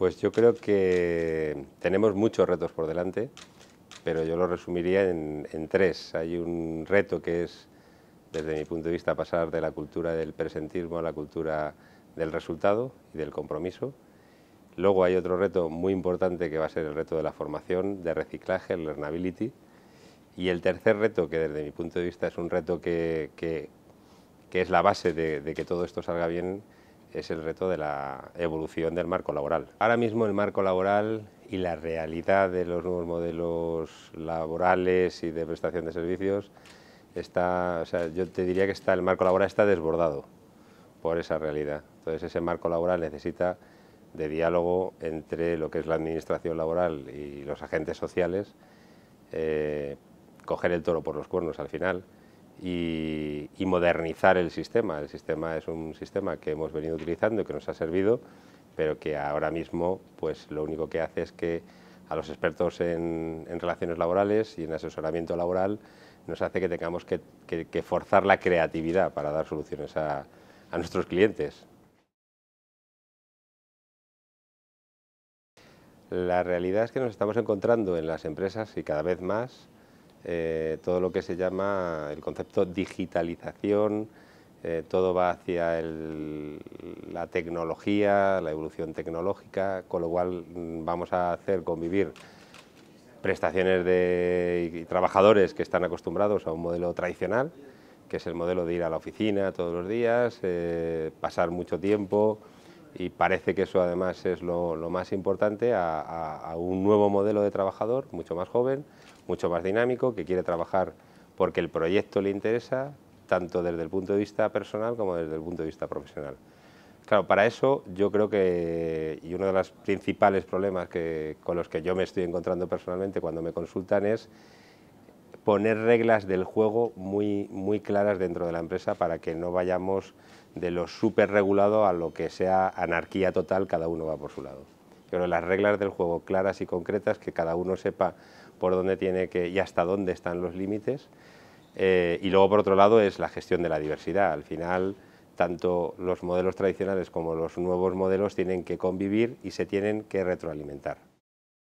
Pues yo creo que tenemos muchos retos por delante, pero yo lo resumiría en, tres. Hay un reto que es, desde mi punto de vista, pasar de la cultura del presentismo a la cultura del resultado y del compromiso. Luego hay otro reto muy importante que va a ser el reto de la formación, de reciclaje, el learnability. Y el tercer reto, que desde mi punto de vista es un reto que, es la base de, que todo esto salga bien, es el reto de la evolución del marco laboral. Ahora mismo el marco laboral y la realidad de los nuevos modelos laborales y de prestación de servicios está, yo te diría que está, el marco laboral está desbordado por esa realidad. Entonces ese marco laboral necesita de diálogo entre lo que es la administración laboral y los agentes sociales, eh, coger el toro por los cuernos al final y, modernizar el sistema. El sistema es un sistema que hemos venido utilizando, y que nos ha servido, pero que ahora mismo pues, lo único que hace es que a los expertos en, relaciones laborales y en asesoramiento laboral nos hace que tengamos que, forzar la creatividad para dar soluciones a nuestros clientes. La realidad es que nos estamos encontrando en las empresas y cada vez más eh, todo lo que se llama el concepto digitalización, eh, todo va hacia la tecnología, la evolución tecnológica, con lo cual mm, vamos a hacer convivir prestaciones de, trabajadores que están acostumbrados a un modelo tradicional, que es el modelo de ir a la oficina todos los días, eh, pasar mucho tiempo, y parece que eso además es lo, más importante, a, un nuevo modelo de trabajador, mucho más joven, mucho más dinámico, que quiere trabajar porque el proyecto le interesa, tanto desde el punto de vista personal como desde el punto de vista profesional. Claro, para eso yo creo que, y uno de los principales problemas con los que yo me estoy encontrando personalmente cuando me consultan es poner reglas del juego muy, claras dentro de la empresa para que no vayamos de lo súper regulado a lo que sea anarquía total, cada uno va por su lado. Pero las reglas del juego claras y concretas, que cada uno sepa por dónde tiene que y hasta dónde están los límites. Eh, y luego, por otro lado, es la gestión de la diversidad. Al final, tanto los modelos tradicionales como los nuevos modelos tienen que convivir y se tienen que retroalimentar.